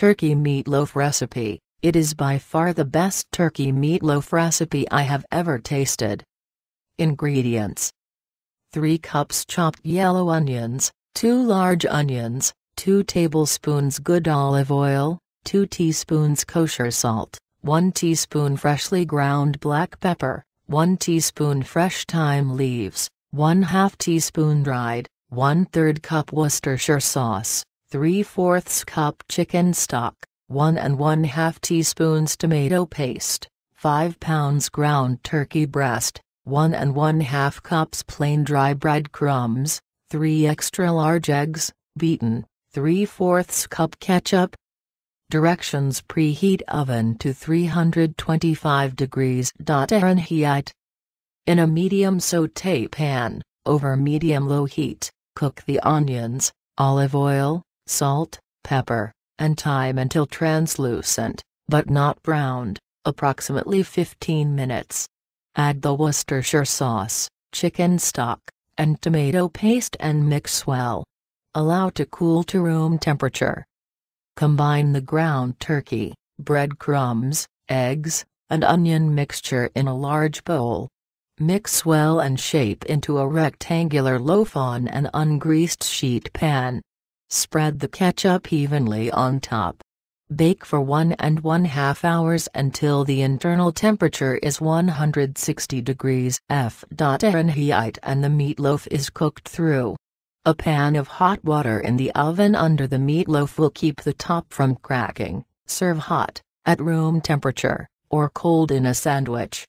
Turkey meatloaf recipe, it is by far the best turkey meatloaf recipe I have ever tasted. Ingredients 3 cups chopped yellow onions, 2 large onions, 2 tablespoons good olive oil, 2 teaspoons kosher salt, 1 teaspoon freshly ground black pepper, 1 teaspoon fresh thyme leaves, 1 2 teaspoon dried, 1 3 cup Worcestershire sauce, 3 fourths cup chicken stock, 1 and 1 2 teaspoons tomato paste, 5 pounds ground turkey breast, 1 and 1 2 cups plain dry bread crumbs, 3 extra large eggs, beaten, 3 fourths cup ketchup. Directions Preheat oven to 325 degrees. Fahrenheit. In a medium saute pan, over medium low heat, cook the onions, olive oil, salt, pepper, and thyme until translucent, but not browned, approximately 15 minutes. Add the Worcestershire sauce, chicken stock, and tomato paste and mix well. Allow to cool to room temperature. Combine the ground turkey, breadcrumbs, eggs, and onion mixture in a large bowl. Mix well and shape into a rectangular loaf on an ungreased sheet pan. Spread the ketchup evenly on top. Bake for one and one half hours until the internal temperature is 160 degrees F. Fahrenheit and the meatloaf is cooked through. A pan of hot water in the oven under the meatloaf will keep the top from cracking. Serve hot, at room temperature, or cold in a sandwich.